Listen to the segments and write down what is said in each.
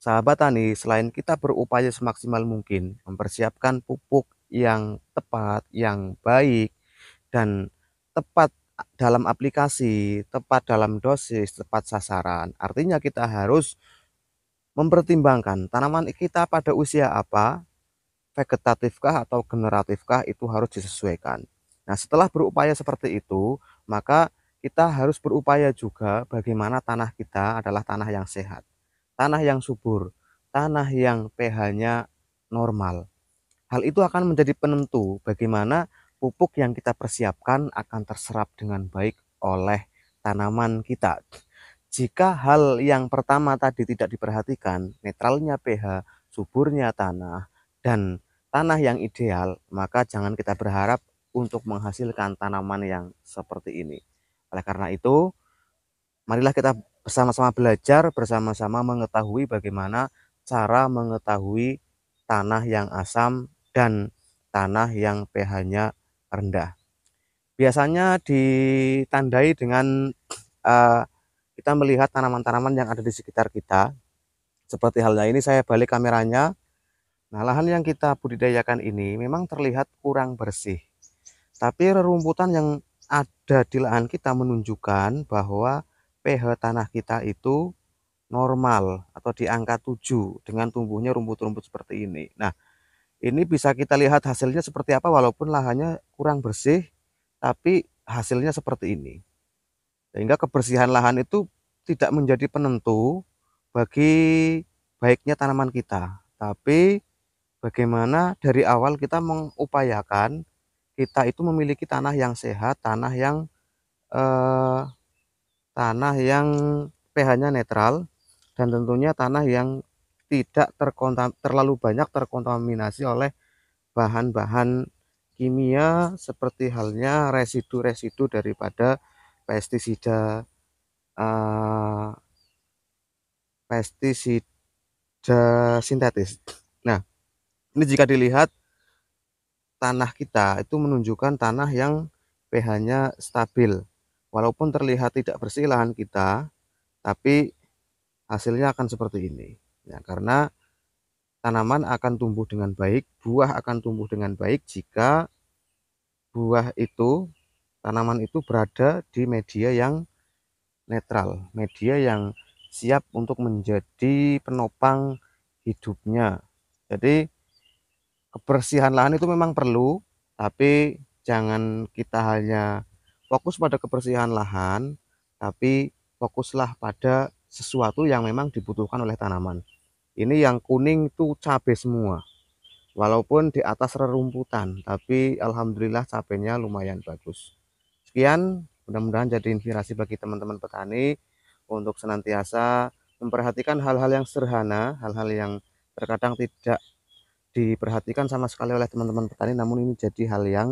Sahabat tani, selain kita berupaya semaksimal mungkin mempersiapkan pupuk yang tepat, yang baik, dan tepat dalam aplikasi, tepat dalam dosis, tepat sasaran. Artinya kita harus mempertimbangkan tanaman kita pada usia apa, vegetatifkah atau generatifkah itu harus disesuaikan. Nah setelah berupaya seperti itu, maka kita harus berupaya juga bagaimana tanah kita adalah tanah yang sehat tanah yang subur, tanah yang pH-nya normal. Hal itu akan menjadi penentu bagaimana pupuk yang kita persiapkan akan terserap dengan baik oleh tanaman kita. Jika hal yang pertama tadi tidak diperhatikan, netralnya pH, suburnya tanah, dan tanah yang ideal, maka jangan kita berharap untuk menghasilkan tanaman yang seperti ini. Oleh karena itu, marilah kita bersama-sama belajar, bersama-sama mengetahui bagaimana cara mengetahui tanah yang asam dan tanah yang pH-nya rendah. Biasanya ditandai dengan uh, kita melihat tanaman-tanaman yang ada di sekitar kita. Seperti halnya ini saya balik kameranya. Nah, lahan yang kita budidayakan ini memang terlihat kurang bersih. Tapi rerumputan yang ada di lahan kita menunjukkan bahwa pH tanah kita itu normal atau di angka 7 dengan tumbuhnya rumput-rumput seperti ini. Nah, ini bisa kita lihat hasilnya seperti apa walaupun lahannya kurang bersih tapi hasilnya seperti ini. Sehingga kebersihan lahan itu tidak menjadi penentu bagi baiknya tanaman kita, tapi bagaimana dari awal kita mengupayakan kita itu memiliki tanah yang sehat, tanah yang eh, tanah yang pH-nya netral dan tentunya tanah yang tidak terlalu banyak terkontaminasi oleh bahan-bahan kimia seperti halnya residu-residu daripada pestisida uh, pestisida sintetis. Nah, ini jika dilihat tanah kita itu menunjukkan tanah yang pH-nya stabil. Walaupun terlihat tidak bersih lahan kita, tapi hasilnya akan seperti ini. Ya, karena tanaman akan tumbuh dengan baik, buah akan tumbuh dengan baik jika buah itu, tanaman itu berada di media yang netral, media yang siap untuk menjadi penopang hidupnya. Jadi kebersihan lahan itu memang perlu, tapi jangan kita hanya fokus pada kebersihan lahan, tapi fokuslah pada sesuatu yang memang dibutuhkan oleh tanaman. Ini yang kuning itu cabai semua. Walaupun di atas rerumputan, tapi alhamdulillah cabainya lumayan bagus. Sekian, mudah-mudahan jadi inspirasi bagi teman-teman petani untuk senantiasa memperhatikan hal-hal yang sederhana, hal-hal yang terkadang tidak diperhatikan sama sekali oleh teman-teman petani namun ini jadi hal yang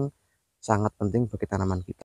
sangat penting bagi tanaman kita.